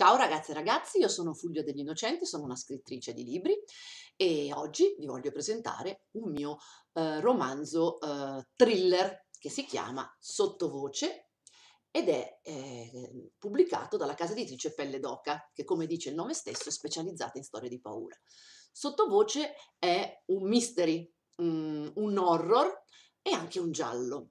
Ciao ragazze e ragazzi, io sono Fulvia degli Innocenti, sono una scrittrice di libri e oggi vi voglio presentare un mio eh, romanzo eh, thriller che si chiama Sottovoce ed è eh, pubblicato dalla casa editrice Pelle d'Oca, che come dice il nome stesso è specializzata in storie di paura. Sottovoce è un mystery, mm, un horror e anche un giallo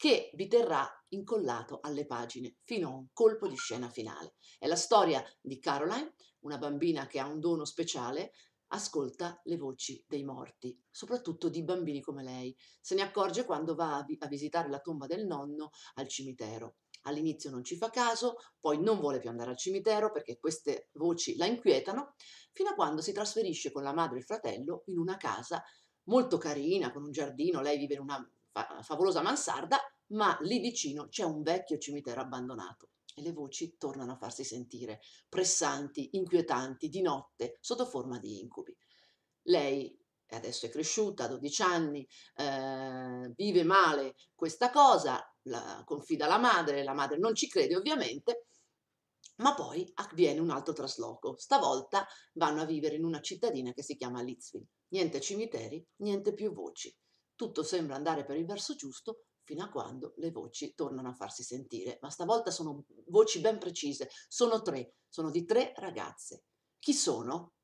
che vi terrà incollato alle pagine fino a un colpo di scena finale. È la storia di Caroline, una bambina che ha un dono speciale, ascolta le voci dei morti, soprattutto di bambini come lei. Se ne accorge quando va a, vi- a visitare la tomba del nonno al cimitero. All'inizio non ci fa caso, poi non vuole più andare al cimitero perché queste voci la inquietano, fino a quando si trasferisce con la madre e il fratello in una casa molto carina, con un giardino, lei vive in una fa- favolosa mansarda, ma lì vicino c'è un vecchio cimitero abbandonato e le voci tornano a farsi sentire, pressanti, inquietanti, di notte, sotto forma di incubi. Lei adesso è cresciuta, ha 12 anni, eh, vive male questa cosa, la confida alla madre, la madre non ci crede ovviamente, ma poi avviene un altro trasloco. Stavolta vanno a vivere in una cittadina che si chiama Litzville. Niente cimiteri, niente più voci. Tutto sembra andare per il verso giusto fino a quando le voci tornano a farsi sentire, ma stavolta sono voci ben precise, sono tre, sono di tre ragazze. Chi sono?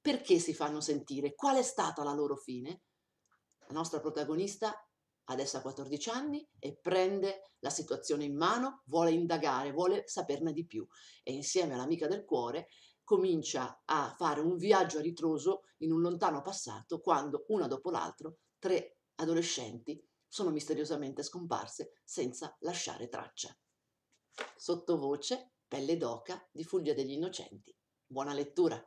Perché si fanno sentire? Qual è stata la loro fine? La nostra protagonista adesso ha 14 anni e prende la situazione in mano, vuole indagare, vuole saperne di più e insieme all'amica del cuore comincia a fare un viaggio a ritroso in un lontano passato quando una dopo l'altro tre adolescenti sono misteriosamente scomparse senza lasciare traccia. Sottovoce, Pelle d'oca di Fulvia degli Innocenti. Buona lettura!